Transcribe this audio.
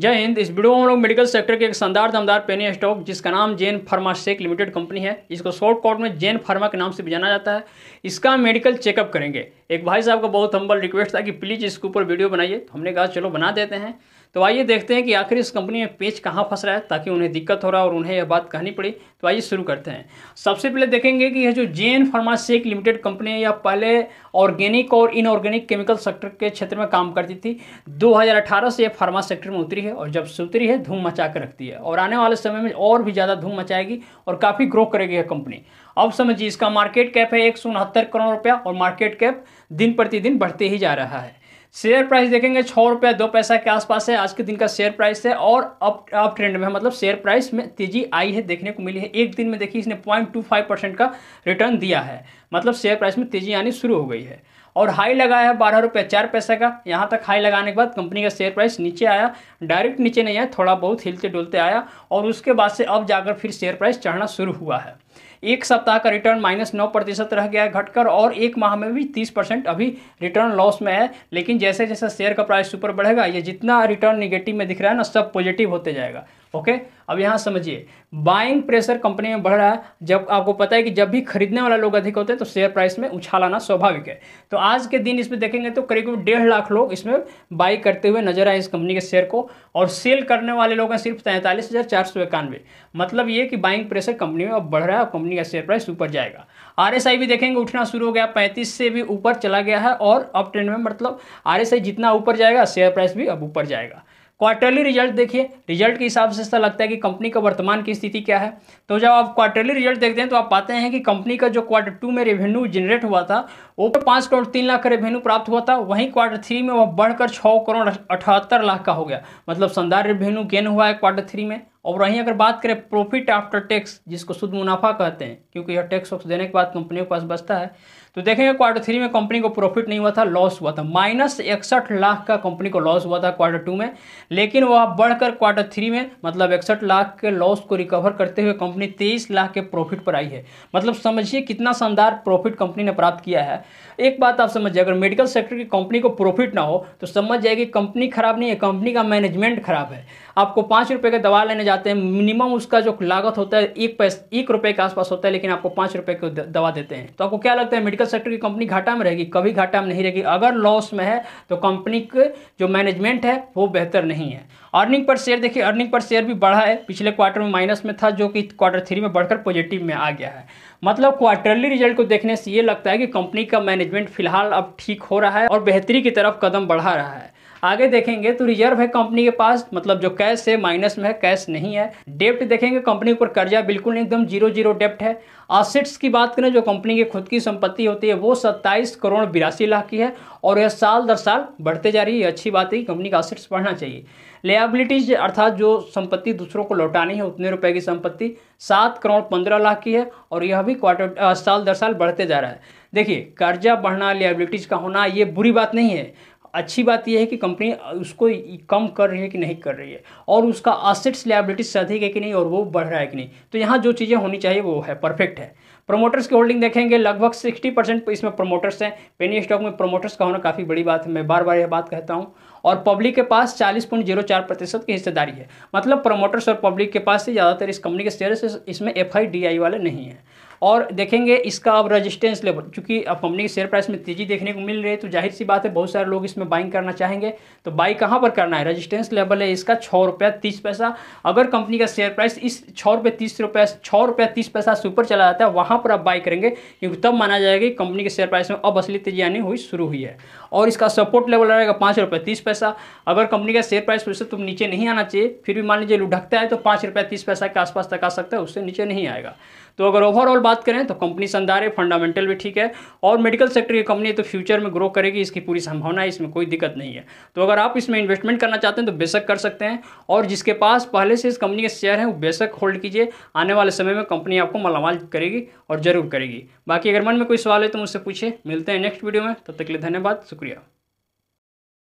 जय हिंद इस वीडियो में हम लोग मेडिकल सेक्टर के एक शानदार दमदार पेनी स्टॉक जिसका नाम जैन फार्मासेक लिमिटेड कंपनी है जिसको शॉर्ट कॉट में जैन फार्मा के नाम से भी जाना जाता है इसका मेडिकल चेकअप करेंगे एक भाई साहब का बहुत हम्बल रिक्वेस्ट था कि प्लीज़ इसके ऊपर वीडियो बनाइए तो हमने कहा चलो बना देते हैं तो आइए देखते हैं कि आखिर इस कंपनी में पेच कहाँ फंस रहा है ताकि उन्हें दिक्कत हो रहा है और उन्हें यह बात कहनी पड़ी तो आइए शुरू करते हैं सबसे पहले देखेंगे कि यह जो जे एन फार्मासेक लिमिटेड कंपनी है यह पहले ऑर्गेनिक और इनऑर्गेनिक केमिकल सेक्टर के क्षेत्र में काम करती थी 2018 से यह फार्मा सेक्टर में उतरी है और जब से उतरी है धूम मचा कर रखती है और आने वाले समय में और भी ज़्यादा धूम मचाएगी और काफ़ी ग्रो करेगी यह कंपनी अब समझिए इसका मार्केट कैप है एक करोड़ रुपया और मार्केट कैप दिन प्रतिदिन बढ़ते ही जा रहा है शेयर प्राइस देखेंगे छः रुपया दो पैसा के आसपास है आज के दिन का शेयर प्राइस है और अप अप ट्रेंड में मतलब शेयर प्राइस में तेजी आई है देखने को मिली है एक दिन में देखिए इसने पॉइंट टू फाइव परसेंट का रिटर्न दिया है मतलब शेयर प्राइस में तेजी आनी शुरू हो गई है और हाई लगाया है बारह रुपये चार पैसे का यहाँ तक हाई लगाने के बाद कंपनी का शेयर प्राइस नीचे आया डायरेक्ट नीचे नहीं आया थोड़ा बहुत हिलते डुलते आया और उसके बाद से अब जाकर फिर शेयर प्राइस चढ़ना शुरू हुआ है एक सप्ताह का रिटर्न माइनस नौ प्रतिशत रह गया है घटकर और एक माह में भी तीस परसेंट अभी रिटर्न लॉस में है लेकिन जैसे जैसे शेयर का प्राइस ऊपर बढ़ेगा ये जितना रिटर्न निगेटिव में दिख रहा है ना सब पॉजिटिव होते जाएगा ओके अब यहाँ समझिए बाइंग प्रेशर कंपनी में बढ़ रहा है जब आपको पता है कि जब भी खरीदने वाला लोग अधिक होते हैं तो शेयर प्राइस में उछाल आना स्वाभाविक है तो आज के दिन इसमें देखेंगे तो करीब डेढ़ लाख लोग इसमें बाई करते हुए नजर आए इस कंपनी के शेयर को और सेल करने वाले लोग हैं सिर्फ तैंतालीस मतलब ये कि बाइंग प्रेशर कंपनी में अब बढ़ रहा है है कंपनी का शेयर प्राइस ऊपर जाएगा आरएसआई भी देखेंगे उठना शुरू हो गया पैंतीस से भी ऊपर चला गया है और अब ट्रेंड में मतलब आरएसआई जितना ऊपर जाएगा शेयर प्राइस भी अब ऊपर जाएगा क्वार्टरली रिजल्ट देखिए रिजल्ट के हिसाब से ऐसा लगता है कि कंपनी का वर्तमान की स्थिति क्या है तो जब आप क्वार्टरली रिजल्ट देखते हैं तो आप पाते हैं कि कंपनी का जो क्वार्टर टू में रेवेन्यू जनरेट हुआ था वो तो पाँच करोड़ तीन लाख का रेवेन्यू प्राप्त हुआ था वहीं क्वार्टर थ्री में वह बढ़कर छः करोड़ अठहत्तर लाख का हो गया मतलब शानदार रेवेन्यू गेन हुआ है क्वार्टर थ्री में और वहीं अगर बात करें प्रॉफिट आफ्टर टैक्स जिसको शुद्ध मुनाफा कहते हैं क्योंकि यह टैक्स वक्स देने के बाद कंपनी के पास बचता है तो देखेंगे क्वार्टर थ्री में कंपनी को प्रॉफिट नहीं हुआ था लॉस हुआ था माइनस इकसठ लाख का कंपनी को लॉस हुआ था क्वार्टर टू में लेकिन वह बढ़कर क्वार्टर थ्री में मतलब इकसठ लाख के लॉस को रिकवर करते हुए कंपनी तेईस लाख के प्रॉफिट पर आई है मतलब समझिए कितना शानदार प्रॉफिट कंपनी ने प्राप्त किया है एक बात आप समझिए अगर मेडिकल सेक्टर की कंपनी को प्रॉफिट ना हो तो समझ जाएगी कंपनी खराब नहीं है कंपनी का मैनेजमेंट खराब है आपको पाँच रुपये का दवा लेने जाते हैं मिनिमम उसका जो लागत होता है एक पैस एक रुपये के आसपास होता है लेकिन आपको पाँच रुपये को दवा देते हैं तो आपको क्या लगता है मेडिकल सेक्टर की कंपनी घाटा में रहेगी कभी घाटा में नहीं रहेगी अगर लॉस में है तो कंपनी के जो मैनेजमेंट है वो बेहतर नहीं है अर्निंग पर शेयर देखिए अर्निंग पर शेयर भी बढ़ा है पिछले क्वार्टर में माइनस में था जो कि क्वार्टर थ्री में बढ़कर पॉजिटिव में आ गया है मतलब क्वार्टरली रिजल्ट को देखने से ये लगता है कि कंपनी का मैनेजमेंट फिलहाल अब ठीक हो रहा है और बेहतरी की तरफ कदम बढ़ा रहा है आगे देखेंगे तो रिजर्व है कंपनी के पास मतलब जो कैश है माइनस में है कैश नहीं है डेप्ट देखेंगे कंपनी पर कर्जा बिल्कुल नहीं एकदम जीरो जीरो डेप्ट है असेट्स की बात करें जो कंपनी की खुद की संपत्ति होती है वो सत्ताईस करोड़ बिरासी लाख की है और यह साल दर साल बढ़ते जा रही है अच्छी बात है कि कंपनी का असेट्स बढ़ना चाहिए लेबिलिटीज अर्थात जो संपत्ति दूसरों को लौटानी है उतने रुपए की संपत्ति सात करोड़ पंद्रह लाख की है और यह भी क्वार्टर साल दर साल बढ़ते जा रहा है देखिए कर्जा बढ़ना लेबिलिटीज का होना ये बुरी बात नहीं है अच्छी बात यह है कि कंपनी उसको कम कर रही है कि नहीं कर रही है और उसका असेट्स लाइबिलिटीज अधिक है कि नहीं और वो बढ़ रहा है कि नहीं तो यहाँ जो चीज़ें होनी चाहिए वो है परफेक्ट है प्रमोटर्स की होल्डिंग देखेंगे लगभग 60 परसेंट इसमें प्रमोटर्स हैं पेनी स्टॉक में प्रमोटर्स का होना काफ़ी बड़ी बात है मैं बार बार यह बात कहता हूँ और पब्लिक के पास चालीस पॉइंट जीरो चार प्रतिशत की हिस्सेदारी है मतलब प्रमोटर्स और पब्लिक के पास से ज़्यादातर इस कंपनी के शेयर इसमें एफ आई वाले नहीं है और देखेंगे इसका अब रेजिस्टेंस लेवल चूँकि अब कंपनी के शेयर प्राइस में तेजी देखने को मिल रही है तो जाहिर सी बात है बहुत सारे लोग इसमें बाइंग करना चाहेंगे तो बाई कहाँ पर करना है रजिस्टेंस लेवल है इसका छः रुपया तीस पैसा अगर कंपनी का शेयर प्राइस इस छः रुपये तीस रुपये छः रुपये तीस पैसा से ऊपर चला जाता है वहाँ पर आप बाई करेंगे क्योंकि तब माना जाएगा कि कंपनी के शेयर प्राइस में अब असली तेजी आनी हुई शुरू हुई है और इसका सपोर्ट लेवल रहेगा पाँच रुपये तीस पैसा अगर कंपनी का शेयर प्राइस उससे तुम नीचे नहीं आना चाहिए फिर भी मान लीजिए लुढ़कता है तो पाँच रुपये तीस पैसा के आसपास तक आ सकता है उससे नीचे नहीं आएगा तो अगर ओवरऑल बात करें तो कंपनी शानदार है फंडामेंटल भी ठीक है और मेडिकल सेक्टर की कंपनी तो फ्यूचर में ग्रो करेगी इसकी पूरी संभावना है इसमें कोई दिक्कत नहीं है तो अगर आप इसमें इन्वेस्टमेंट करना चाहते हैं तो बेशक कर सकते हैं और जिसके पास पहले से इस कंपनी के शेयर हैं वो बेशक होल्ड कीजिए आने वाले समय में कंपनी आपको मलामाल करेगी और ज़रूर करेगी बाकी अगर मन में कोई सवाल है तो मुझसे पूछे मिलते हैं नेक्स्ट वीडियो में तब तक के लिए धन्यवाद शुक्रिया